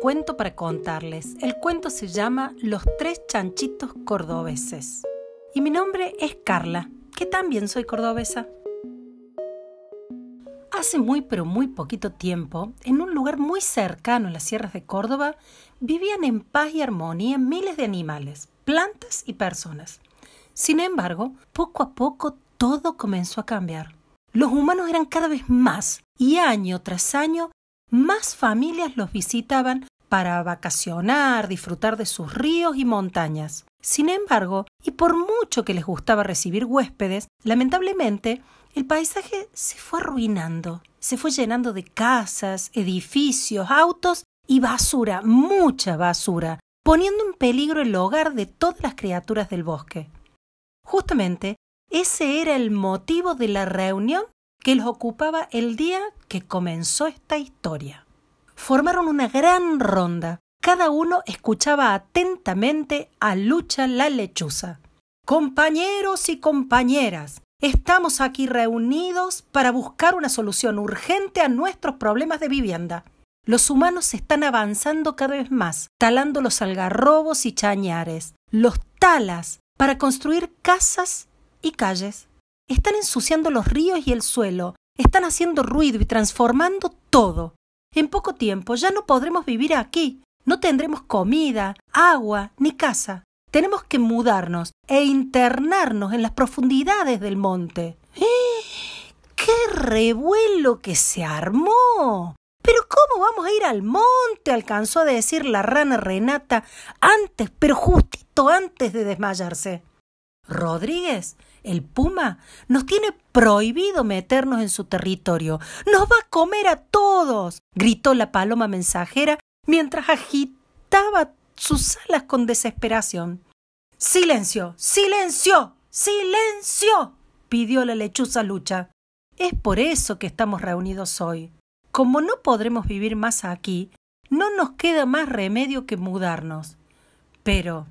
cuento para contarles. El cuento se llama Los tres chanchitos cordobeses. Y mi nombre es Carla, que también soy cordobesa. Hace muy pero muy poquito tiempo, en un lugar muy cercano en las sierras de Córdoba, vivían en paz y armonía miles de animales, plantas y personas. Sin embargo, poco a poco todo comenzó a cambiar. Los humanos eran cada vez más y año tras año más familias los visitaban para vacacionar, disfrutar de sus ríos y montañas. Sin embargo, y por mucho que les gustaba recibir huéspedes, lamentablemente el paisaje se fue arruinando, se fue llenando de casas, edificios, autos y basura, mucha basura, poniendo en peligro el hogar de todas las criaturas del bosque. Justamente, ese era el motivo de la reunión que los ocupaba el día que comenzó esta historia formaron una gran ronda. Cada uno escuchaba atentamente a Lucha la lechuza. Compañeros y compañeras, estamos aquí reunidos para buscar una solución urgente a nuestros problemas de vivienda. Los humanos están avanzando cada vez más, talando los algarrobos y chañares, los talas, para construir casas y calles. Están ensuciando los ríos y el suelo, están haciendo ruido y transformando todo. En poco tiempo ya no podremos vivir aquí. No tendremos comida, agua, ni casa. Tenemos que mudarnos e internarnos en las profundidades del monte. ¡Qué revuelo que se armó! Pero ¿cómo vamos a ir al monte? alcanzó a decir la rana Renata antes, pero justito antes de desmayarse. Rodríguez, el Puma, nos tiene prohibido meternos en su territorio. Nos va a comer a todos, gritó la paloma mensajera mientras agitaba sus alas con desesperación. Silencio, silencio, silencio, pidió la lechuza lucha. Es por eso que estamos reunidos hoy. Como no podremos vivir más aquí, no nos queda más remedio que mudarnos. Pero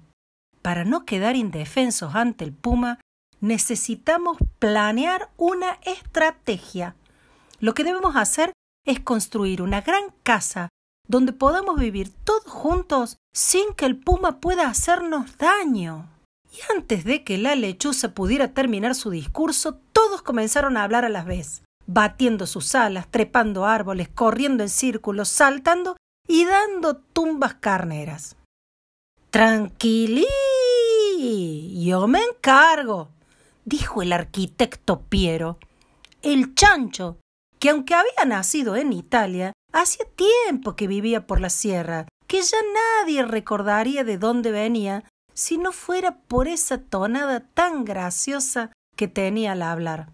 para no quedar indefensos ante el puma, necesitamos planear una estrategia. Lo que debemos hacer es construir una gran casa donde podamos vivir todos juntos sin que el puma pueda hacernos daño. Y antes de que la lechuza pudiera terminar su discurso, todos comenzaron a hablar a la vez, batiendo sus alas, trepando árboles, corriendo en círculos, saltando y dando tumbas carneras. Tranquilí yo me encargo, dijo el arquitecto Piero. El chancho, que aunque había nacido en Italia, hacía tiempo que vivía por la sierra, que ya nadie recordaría de dónde venía si no fuera por esa tonada tan graciosa que tenía al hablar.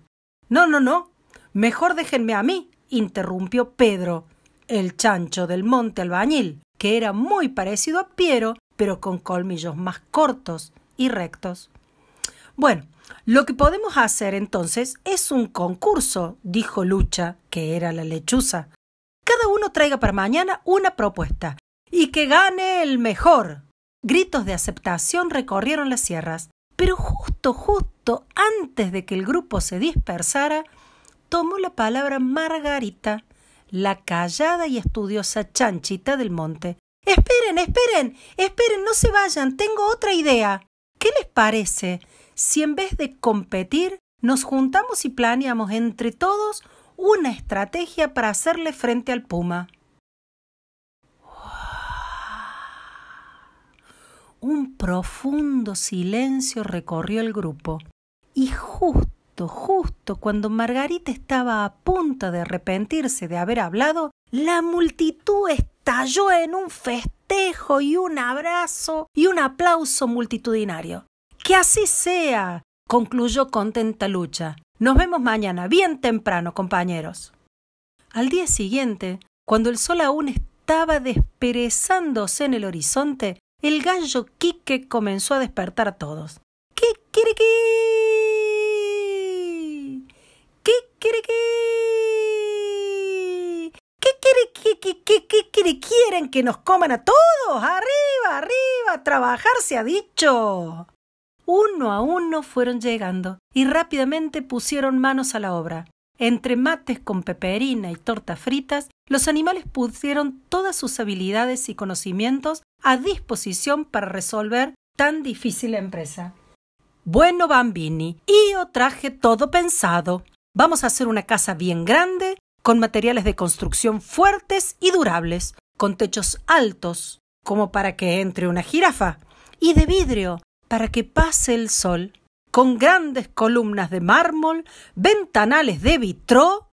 No, no, no. Mejor déjenme a mí, interrumpió Pedro, el chancho del monte albañil, que era muy parecido a Piero, pero con colmillos más cortos y rectos. Bueno, lo que podemos hacer entonces es un concurso, dijo Lucha, que era la lechuza. Cada uno traiga para mañana una propuesta y que gane el mejor. Gritos de aceptación recorrieron las sierras, pero justo, justo antes de que el grupo se dispersara, tomó la palabra Margarita, la callada y estudiosa chanchita del monte. Esperen, esperen, esperen, no se vayan, tengo otra idea parece si en vez de competir nos juntamos y planeamos entre todos una estrategia para hacerle frente al puma? Un profundo silencio recorrió el grupo y justo, justo cuando Margarita estaba a punto de arrepentirse de haber hablado, la multitud estalló en un festejo y un abrazo y un aplauso multitudinario. Que así sea, concluyó contenta Lucha. Nos vemos mañana, bien temprano, compañeros. Al día siguiente, cuando el sol aún estaba desperezándose en el horizonte, el gallo Quique comenzó a despertar a todos. ¡Kikiriki! ¡Kikiriki! ¿Qué quieren que nos coman a todos? ¡Arriba, arriba! ¡Trabajar se ha dicho! uno a uno fueron llegando y rápidamente pusieron manos a la obra. Entre mates con peperina y tortas fritas, los animales pusieron todas sus habilidades y conocimientos a disposición para resolver tan difícil empresa. Bueno, Bambini, yo traje todo pensado. Vamos a hacer una casa bien grande, con materiales de construcción fuertes y durables, con techos altos, como para que entre una jirafa, y de vidrio, para que pase el sol, con grandes columnas de mármol, ventanales de vitró.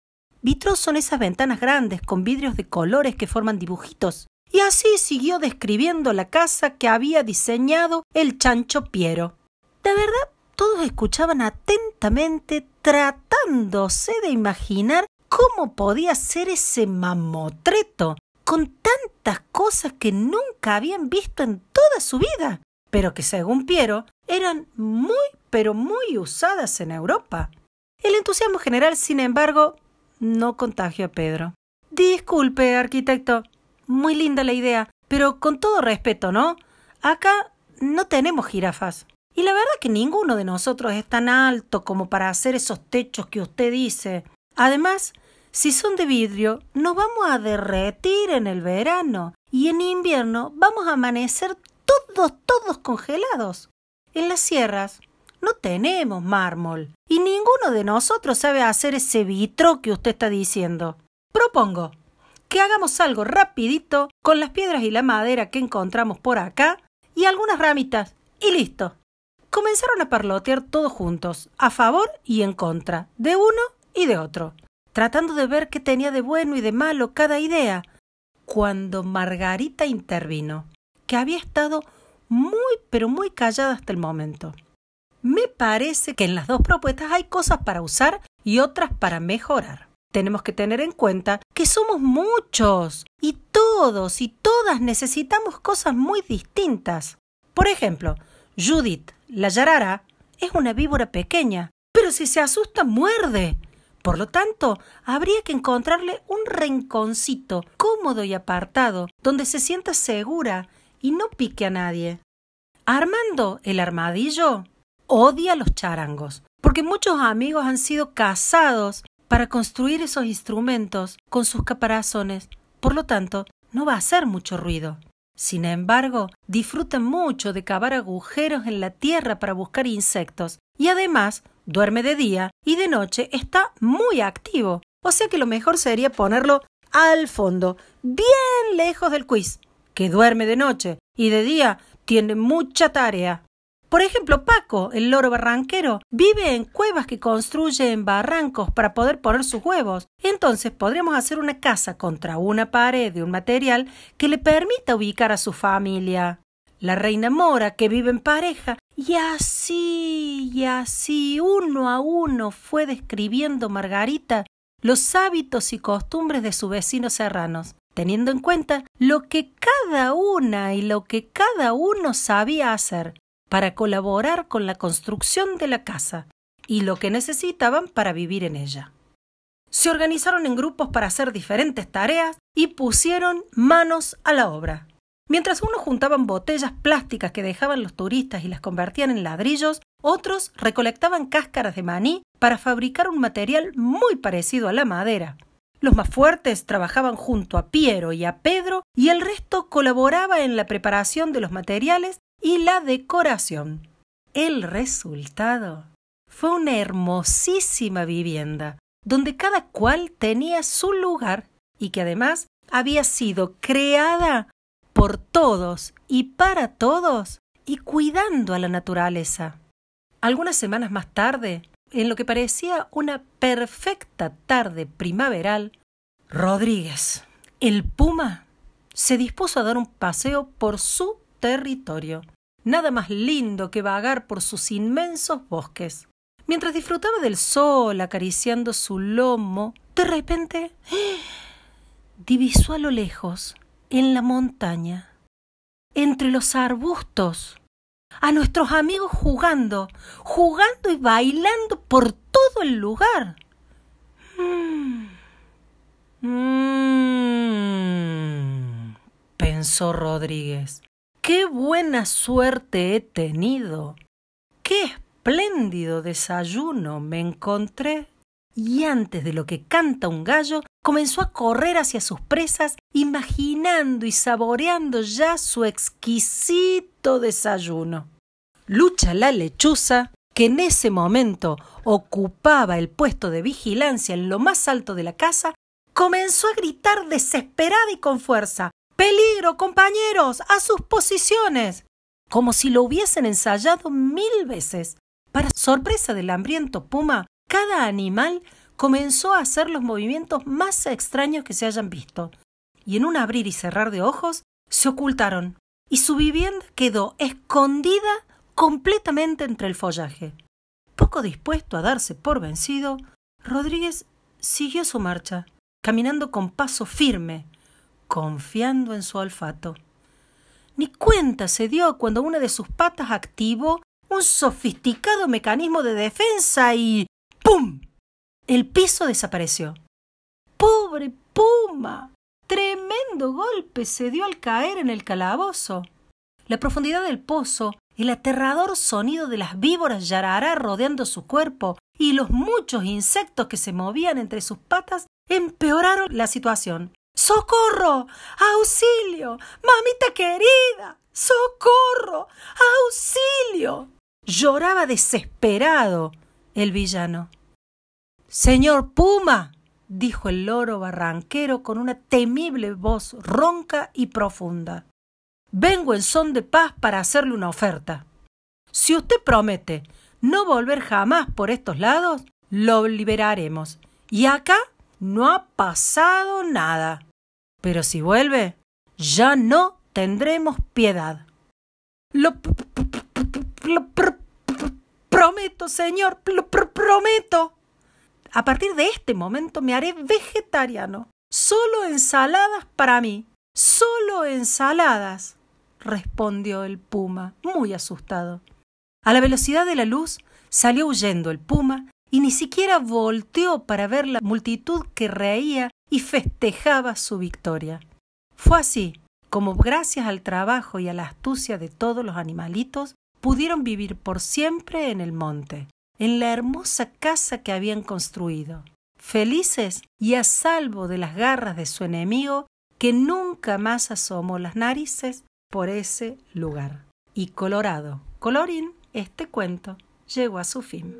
Vitró son esas ventanas grandes con vidrios de colores que forman dibujitos. Y así siguió describiendo la casa que había diseñado el chancho Piero. De verdad, todos escuchaban atentamente, tratándose de imaginar cómo podía ser ese mamotreto, con tantas cosas que nunca habían visto en toda su vida pero que según Piero eran muy pero muy usadas en Europa. El entusiasmo general, sin embargo, no contagió a Pedro. Disculpe, arquitecto. Muy linda la idea, pero con todo respeto, ¿no? Acá no tenemos jirafas. Y la verdad que ninguno de nosotros es tan alto como para hacer esos techos que usted dice. Además, si son de vidrio, nos vamos a derretir en el verano y en invierno vamos a amanecer todos, todos congelados. En las sierras no tenemos mármol y ninguno de nosotros sabe hacer ese vitro que usted está diciendo. Propongo que hagamos algo rapidito con las piedras y la madera que encontramos por acá y algunas ramitas y listo. Comenzaron a parlotear todos juntos, a favor y en contra, de uno y de otro, tratando de ver qué tenía de bueno y de malo cada idea, cuando Margarita intervino que había estado muy, pero muy callada hasta el momento. Me parece que en las dos propuestas hay cosas para usar y otras para mejorar. Tenemos que tener en cuenta que somos muchos y todos y todas necesitamos cosas muy distintas. Por ejemplo, Judith, la yarara, es una víbora pequeña, pero si se asusta muerde. Por lo tanto, habría que encontrarle un rinconcito cómodo y apartado, donde se sienta segura y no pique a nadie. Armando, el armadillo, odia los charangos, porque muchos amigos han sido cazados para construir esos instrumentos con sus caparazones, por lo tanto, no va a hacer mucho ruido. Sin embargo, disfruta mucho de cavar agujeros en la tierra para buscar insectos y además duerme de día y de noche está muy activo. O sea que lo mejor sería ponerlo al fondo, bien lejos del quiz que duerme de noche y de día, tiene mucha tarea. Por ejemplo, Paco, el loro barranquero, vive en cuevas que construye en barrancos para poder poner sus huevos. Entonces podremos hacer una casa contra una pared de un material que le permita ubicar a su familia. La reina mora, que vive en pareja, y así, y así, uno a uno fue describiendo Margarita los hábitos y costumbres de sus vecinos serranos teniendo en cuenta lo que cada una y lo que cada uno sabía hacer para colaborar con la construcción de la casa y lo que necesitaban para vivir en ella. Se organizaron en grupos para hacer diferentes tareas y pusieron manos a la obra. Mientras unos juntaban botellas plásticas que dejaban los turistas y las convertían en ladrillos, otros recolectaban cáscaras de maní para fabricar un material muy parecido a la madera. Los más fuertes trabajaban junto a Piero y a Pedro y el resto colaboraba en la preparación de los materiales y la decoración. El resultado fue una hermosísima vivienda, donde cada cual tenía su lugar y que además había sido creada por todos y para todos y cuidando a la naturaleza. Algunas semanas más tarde, en lo que parecía una perfecta tarde primaveral, Rodríguez, el puma, se dispuso a dar un paseo por su territorio, nada más lindo que vagar por sus inmensos bosques. Mientras disfrutaba del sol acariciando su lomo, de repente ¡ah! divisó a lo lejos, en la montaña, entre los arbustos, a nuestros amigos jugando, jugando y bailando por todo el lugar. ¡Mmm! ¡Mmm! pensó Rodríguez. ¡Qué buena suerte he tenido! ¡Qué espléndido desayuno me encontré! Y antes de lo que canta un gallo, comenzó a correr hacia sus presas, imaginando y saboreando ya su exquisito desayuno. Lucha la lechuza, que en ese momento ocupaba el puesto de vigilancia en lo más alto de la casa, comenzó a gritar desesperada y con fuerza Peligro, compañeros, a sus posiciones. como si lo hubiesen ensayado mil veces. Para sorpresa del hambriento puma, cada animal comenzó a hacer los movimientos más extraños que se hayan visto, y en un abrir y cerrar de ojos se ocultaron, y su vivienda quedó escondida completamente entre el follaje. Poco dispuesto a darse por vencido, Rodríguez siguió su marcha, caminando con paso firme, confiando en su olfato. Ni cuenta se dio cuando una de sus patas activó un sofisticado mecanismo de defensa y ¡pum! El piso desapareció. ¡Pobre Puma! Tremendo golpe se dio al caer en el calabozo. La profundidad del pozo, el aterrador sonido de las víboras yarará rodeando su cuerpo y los muchos insectos que se movían entre sus patas empeoraron la situación. ¡Socorro! ¡Auxilio! ¡Mamita querida! ¡Socorro! ¡Auxilio! Lloraba desesperado el villano. Señor Puma, dijo el loro barranquero con una temible voz ronca y profunda. Vengo en son de paz para hacerle una oferta. Si usted promete no volver jamás por estos lados, lo liberaremos. Y acá no ha pasado nada. Pero si vuelve, ya no tendremos piedad. Lo, prometo, señor, lo prometo a partir de este momento me haré vegetariano. Solo ensaladas para mí. Solo ensaladas. respondió el puma, muy asustado. A la velocidad de la luz salió huyendo el puma y ni siquiera volteó para ver la multitud que reía y festejaba su victoria. Fue así como gracias al trabajo y a la astucia de todos los animalitos pudieron vivir por siempre en el monte en la hermosa casa que habían construido, felices y a salvo de las garras de su enemigo que nunca más asomó las narices por ese lugar. Y Colorado, colorín, este cuento llegó a su fin.